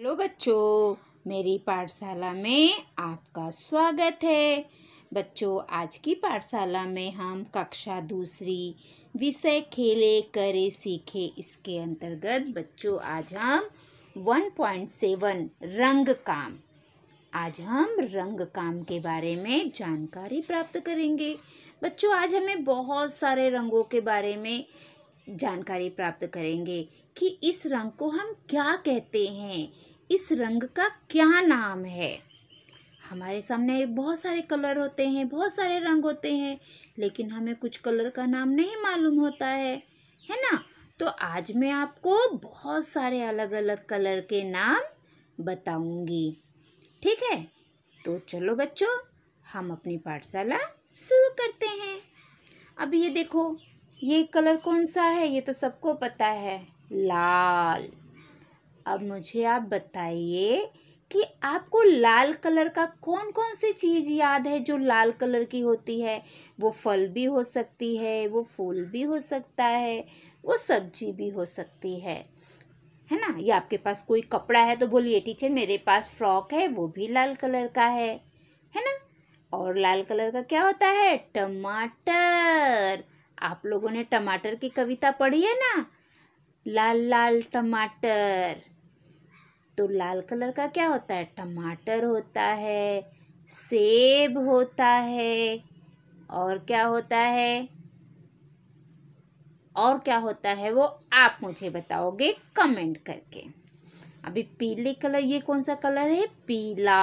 Hello बच्चों मेरी पाठशाला में आपका स्वागत है बच्चों आज की पाठशाला में हम कक्षा दूसरी विषय खेले करे सीखे इसके अंतर्गत बच्चों आज हम 1.7 रंग काम आज हम रंग काम के बारे में जानकारी प्राप्त करेंगे बच्चों आज हमें बहुत सारे रंगों के बारे में जानकारी प्राप्त करेंगे कि इस रंग को हम क्या कहते हैं इस रंग का क्या नाम है हमारे सामने बहुत सारे कलर होते हैं बहुत सारे रंग होते हैं लेकिन हमें कुछ कलर का नाम नहीं मालूम होता है है ना तो आज मैं आपको बहुत सारे अलग अलग कलर के नाम बताऊंगी ठीक है तो चलो बच्चों हम अपनी पाठशाला शुरू करते हैं अब ये देखो ये कलर कौन सा है ये तो सबको पता है लाल अब मुझे आप बताइए कि आपको लाल कलर का कौन कौन सी चीज़ याद है जो लाल कलर की होती है वो फल भी हो सकती है वो फूल भी हो सकता है वो सब्जी भी हो सकती है है ना या आपके पास कोई कपड़ा है तो बोलिए टीचर मेरे पास फ्रॉक है वो भी लाल कलर का है है ना और लाल कलर का क्या होता है टमाटर आप लोगों ने टमाटर की कविता पढ़ी है ना लाल लाल टमाटर तो लाल कलर का क्या होता है टमाटर होता है सेब होता है और क्या होता है और क्या होता है वो आप मुझे बताओगे कमेंट करके अभी पीले कलर ये कौन सा कलर है पीला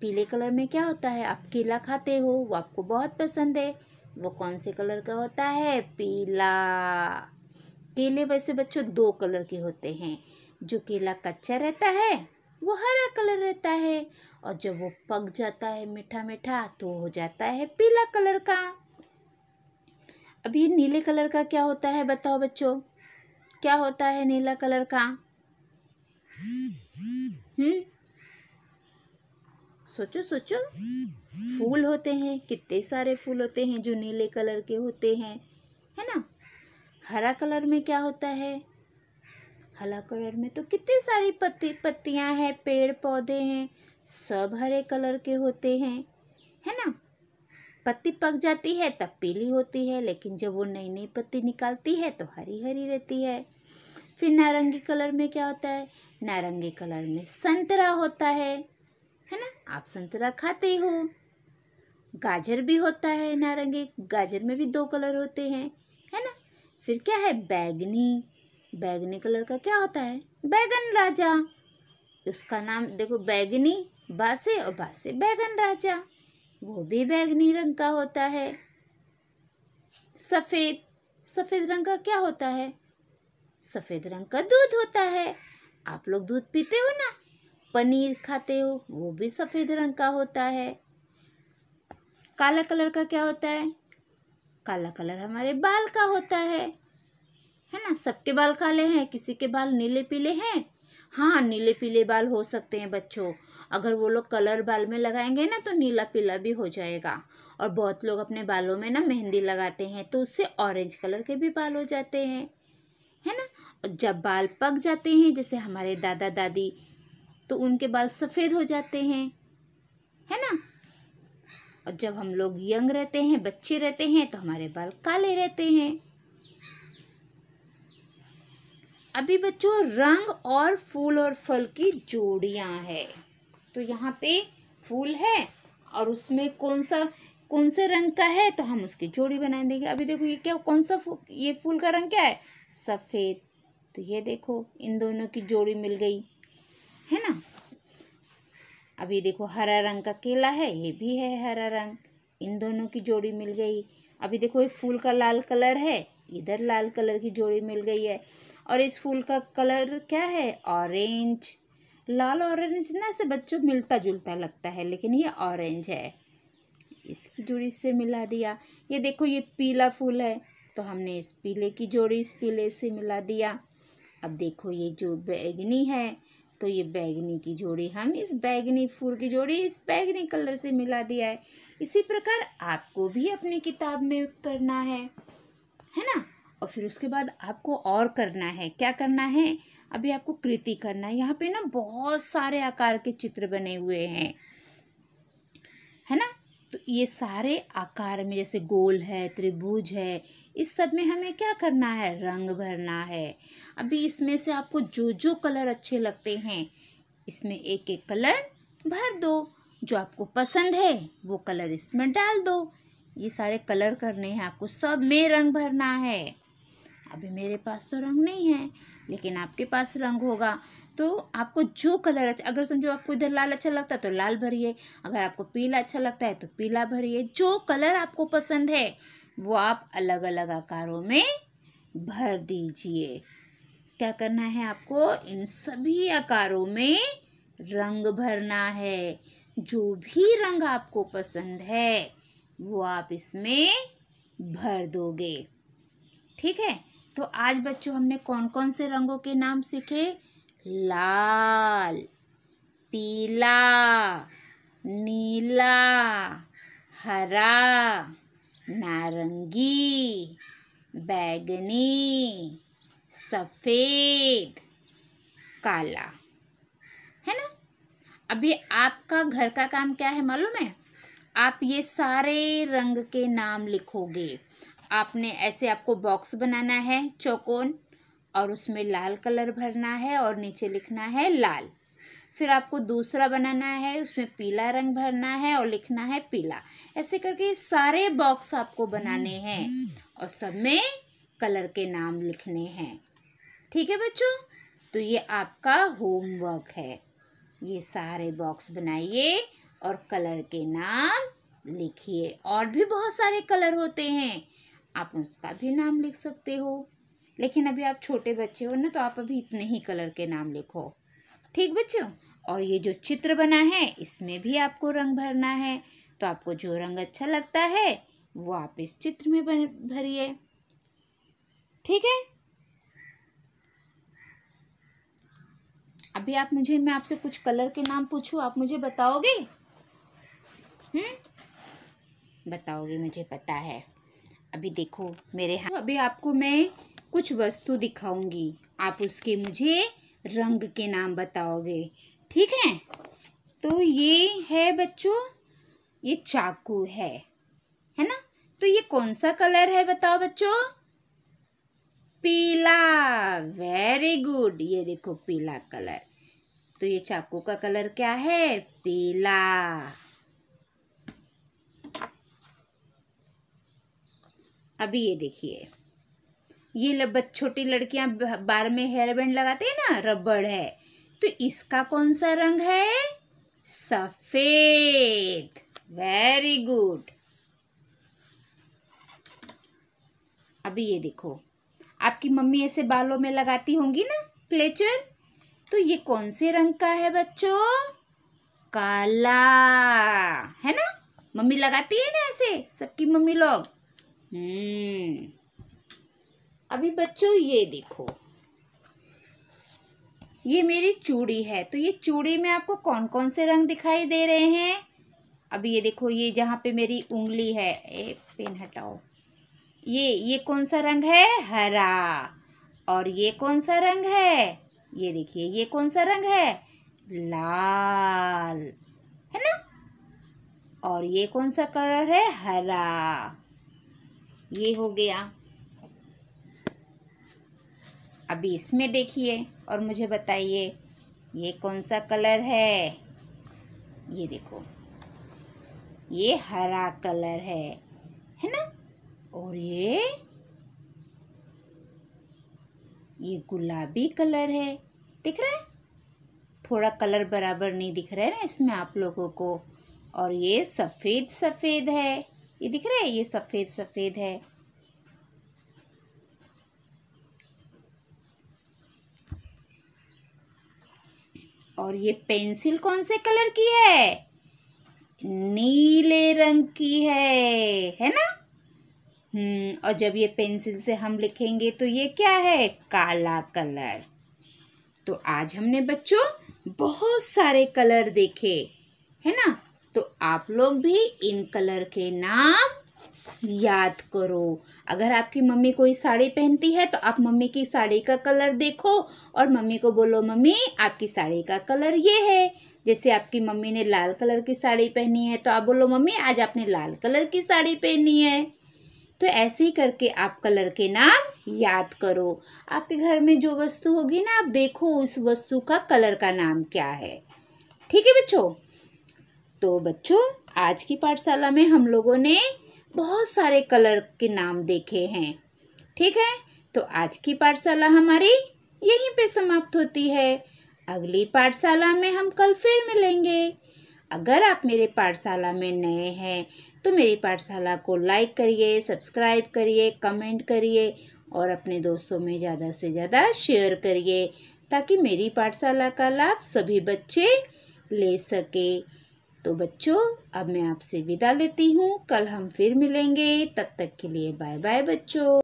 पीले कलर में क्या होता है आप केला खाते हो वो आपको बहुत पसंद है वो कौन से कलर का होता है पीला केले वैसे बच्चों दो कलर के होते हैं जो केला कच्चा रहता है वो हरा कलर रहता है और जब वो पक जाता है मीठा मीठा तो हो जाता है पीला कलर का अब ये नीले कलर का क्या होता है बताओ बच्चों क्या होता है नीला कलर का हम्म सोचो सोचो फूल होते हैं कितने सारे फूल होते हैं जो नीले कलर के होते हैं है ना हरा कलर में क्या होता है हरा कलर में तो कितनी सारी पत्ती पत्तियाँ हैं पेड़ पौधे हैं सब हरे कलर के होते हैं है ना पत्ती पक जाती है तब पीली होती है लेकिन जब वो नई नई पत्ती निकालती है तो हरी हरी रहती है फिर नारंगी कलर में क्या होता है नारंगी कलर में संतरा होता है है ना आप संतरा खाते हो गाजर भी होता है नारंगी गाजर में भी दो कलर होते हैं फिर क्या है बैगनी बैगनी कलर का क्या होता है बैगन राजा उसका नाम देखो बैगनी बासे और बासे बैगन राजा वो भी बैगनी रंग का होता है सफ़ेद सफ़ेद रंग का क्या होता है सफ़ेद रंग का दूध होता है आप लोग दूध पीते हो ना पनीर खाते हो वो भी सफ़ेद रंग का होता है काला कलर का क्या होता है काला कलर हमारे बाल का होता है है ना सबके बाल काले हैं किसी के बाल नीले पीले हैं हाँ नीले पीले बाल हो सकते हैं बच्चों अगर वो लोग कलर बाल में लगाएंगे ना तो नीला पीला भी हो जाएगा और बहुत लोग अपने बालों में ना मेहंदी लगाते हैं तो उससे ऑरेंज कलर के भी बाल हो जाते हैं है ना और जब बाल पक जाते हैं जैसे हमारे दादा दादी तो उनके बाल सफ़ेद हो जाते हैं है ना और जब हम लोग यंग रहते हैं बच्चे रहते हैं तो हमारे बाल काले रहते हैं अभी बच्चों रंग और फूल और फल की जोड़ियां है तो यहाँ पे फूल है और उसमें कौन सा कौन से रंग का है तो हम उसकी जोड़ी बना देंगे अभी देखो ये क्या कौन सा फूल ये फूल का रंग क्या है सफ़ेद तो ये देखो इन दोनों की जोड़ी मिल गई है ना अभी देखो हरा रंग का केला है ये भी है हरा रंग इन दोनों की जोड़ी मिल गई अभी देखो ये फूल का लाल कलर है इधर लाल कलर की जोड़ी मिल गई है और इस फूल का कलर क्या है ऑरेंज लाल ऑरेंज ना से बच्चों मिलता जुलता लगता है लेकिन ये ऑरेंज है इसकी जोड़ी से मिला दिया ये देखो ये पीला फूल है तो हमने इस पीले की जोड़ी इस पीले से मिला दिया अब देखो ये जो बैगनी है तो ये बैगनी की जोड़ी हम इस बैगनी फूल की जोड़ी इस बैगनी कलर से मिला दिया है इसी प्रकार आपको भी अपनी किताब में करना है है ना और फिर उसके बाद आपको और करना है क्या करना है अभी आपको कृति करना है यहाँ पे ना बहुत सारे आकार के चित्र बने हुए हैं है ना तो ये सारे आकार में जैसे गोल है त्रिभुज है इस सब में हमें क्या करना है रंग भरना है अभी इसमें से आपको जो जो कलर अच्छे लगते हैं इसमें एक एक कलर भर दो जो आपको पसंद है वो कलर इसमें डाल दो ये सारे कलर करने हैं आपको सब में रंग भरना है अभी मेरे पास तो रंग नहीं है लेकिन आपके पास रंग होगा तो आपको जो कलर अच्छा अगर समझो आपको इधर लाल अच्छा लगता है तो लाल भरिए अगर आपको पीला अच्छा लगता है तो पीला भरिए जो कलर आपको पसंद है वो आप अलग अलग आकारों में भर दीजिए क्या करना है आपको इन सभी आकारों में रंग भरना है जो भी रंग आपको पसंद है वो आप इसमें भर दोगे ठीक है तो आज बच्चों हमने कौन कौन से रंगों के नाम सीखे लाल पीला नीला हरा नारंगी बैगनी सफ़ेद काला है ना अभी आपका घर का काम क्या है मालूम है आप ये सारे रंग के नाम लिखोगे आपने ऐसे आपको बॉक्स बनाना है चौकोन और उसमें लाल कलर भरना है और नीचे लिखना है लाल फिर आपको दूसरा बनाना है उसमें पीला रंग भरना है और लिखना है पीला ऐसे करके सारे बॉक्स आपको बनाने हैं और सब में कलर के नाम लिखने हैं ठीक है बच्चों तो ये आपका होमवर्क है ये सारे बॉक्स बनाइए और कलर के नाम लिखिए और भी बहुत सारे कलर होते हैं आप उसका भी नाम लिख सकते हो लेकिन अभी आप छोटे बच्चे हो ना तो आप अभी इतने ही कलर के नाम लिखो ठीक बच्चों और ये जो चित्र बना है इसमें भी आपको रंग भरना है तो आपको जो रंग अच्छा लगता है वो आप इस चित्र में भरिए ठीक है अभी आप मुझे मैं आपसे कुछ कलर के नाम पूछूं आप मुझे बताओगे हम्म बताओगे मुझे पता है अभी देखो मेरे हाथ अभी आपको मैं कुछ वस्तु दिखाऊंगी आप उसके मुझे रंग के नाम बताओगे ठीक है तो ये है बच्चों ये चाकू है है ना तो ये कौन सा कलर है बताओ बच्चों पीला वेरी गुड ये देखो पीला कलर तो ये चाकू का कलर क्या है पीला अभी ये देखिए ये छोटी लड़कियां बार में हेयर बैंड लगाते हैं ना रबड़ है तो इसका कौन सा रंग है सफेद वेरी गुड अभी ये देखो आपकी मम्मी ऐसे बालों में लगाती होंगी ना क्लेचर तो ये कौन से रंग का है बच्चों काला है ना मम्मी लगाती है ना ऐसे सबकी मम्मी लोग हम्म। अभी बच्चों ये देखो ये मेरी चूड़ी है तो ये चूड़ी में आपको कौन कौन से रंग दिखाई दे रहे हैं अभी ये देखो ये जहाँ पे मेरी उंगली है ए पेन हटाओ ये ये कौन सा रंग है हरा और ये कौन सा रंग है ये देखिए ये कौन सा रंग है लाल है ना और ये कौन सा कलर है हरा ये हो गया अभी इसमें देखिए और मुझे बताइए ये कौन सा कलर है ये देखो ये हरा कलर है है ना और ये ये गुलाबी कलर है दिख रहा है थोड़ा कलर बराबर नहीं दिख रहा है ना इसमें आप लोगों को और ये सफ़ेद सफ़ेद है ये दिख रहा है ये सफ़ेद सफ़ेद है और ये पेंसिल कौन से कलर की है नीले रंग की है है ना हम्म और जब ये पेंसिल से हम लिखेंगे तो ये क्या है काला कलर तो आज हमने बच्चों बहुत सारे कलर देखे है ना तो आप लोग भी इन कलर के नाम याद करो अगर आपकी मम्मी कोई साड़ी पहनती है तो आप मम्मी की साड़ी का कलर देखो और मम्मी को बोलो मम्मी आपकी साड़ी का कलर ये है जैसे आपकी मम्मी ने लाल कलर की साड़ी पहनी है तो आप बोलो मम्मी आज आपने लाल कलर की साड़ी पहनी है तो ऐसे ही करके आप कलर के नाम याद करो आपके घर में जो वस्तु होगी ना आप देखो उस वस्तु का कलर का नाम क्या है ठीक है बच्चों तो बच्चों आज की पाठशाला में हम लोगों ने बहुत सारे कलर के नाम देखे हैं ठीक है तो आज की पाठशाला हमारी यहीं पे समाप्त होती है अगली पाठशाला में हम कल फिर मिलेंगे अगर आप मेरे पाठशाला में नए हैं तो मेरी पाठशाला को लाइक करिए सब्सक्राइब करिए कमेंट करिए और अपने दोस्तों में ज़्यादा से ज़्यादा शेयर करिए ताकि मेरी पाठशाला का लाभ सभी बच्चे ले सके तो बच्चों अब मैं आपसे विदा लेती हूँ कल हम फिर मिलेंगे तब तक के लिए बाय बाय बच्चों